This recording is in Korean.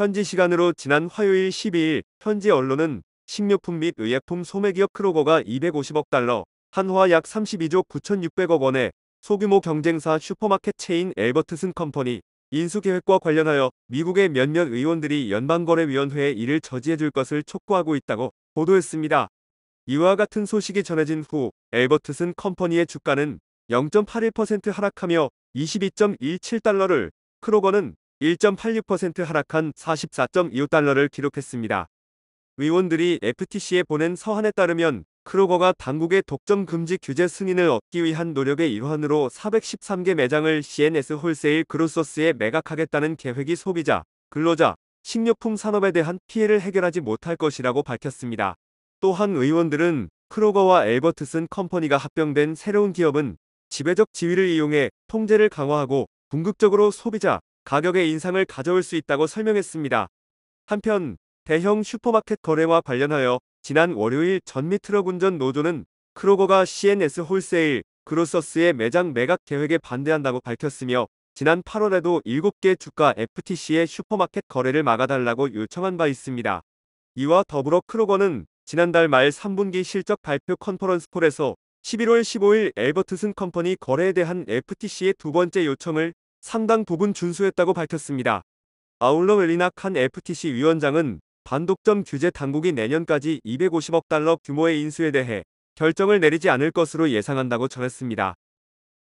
현지 시간으로 지난 화요일 12일 현지 언론은 식료품 및 의약품 소매기업 크로거가 250억 달러, 한화 약 32조 9,600억 원의 소규모 경쟁사 슈퍼마켓 체인 엘버트슨 컴퍼니 인수 계획과 관련하여 미국의 몇몇 의원들이 연방거래위원회에 이를 저지해줄 것을 촉구하고 있다고 보도했습니다. 이와 같은 소식이 전해진 후 엘버트슨 컴퍼니의 주가는 0.81% 하락하며 22.17달러를 크로거는 1.86% 하락한 44.25달러를 기록했습니다. 의원들이 FTC에 보낸 서한에 따르면 크로거가 당국의 독점 금지 규제 승인을 얻기 위한 노력의 일환으로 413개 매장을 CNS 홀세일 그로서스에 매각하겠다는 계획이 소비자, 근로자, 식료품 산업에 대한 피해를 해결하지 못할 것이라고 밝혔습니다. 또한 의원들은 크로거와 엘버트슨 컴퍼니가 합병된 새로운 기업은 지배적 지위를 이용해 통제를 강화하고 궁극적으로 소비자, 가격의 인상을 가져올 수 있다고 설명했습니다. 한편 대형 슈퍼마켓 거래와 관련하여 지난 월요일 전미 트럭 운전 노조는 크로거가 CNS 홀세일 그로서스의 매장 매각 계획에 반대한다고 밝혔으며 지난 8월에도 7개 주가 FTC의 슈퍼마켓 거래를 막아달라고 요청한 바 있습니다. 이와 더불어 크로거는 지난달 말 3분기 실적 발표 컨퍼런스 폴에서 11월 15일 엘버트슨 컴퍼니 거래에 대한 FTC의 두 번째 요청을 상당 부분 준수했다고 밝혔습니다. 아울러 웰리나 칸 FTC 위원장은 반독점 규제 당국이 내년까지 250억 달러 규모의 인수에 대해 결정을 내리지 않을 것으로 예상한다고 전했습니다.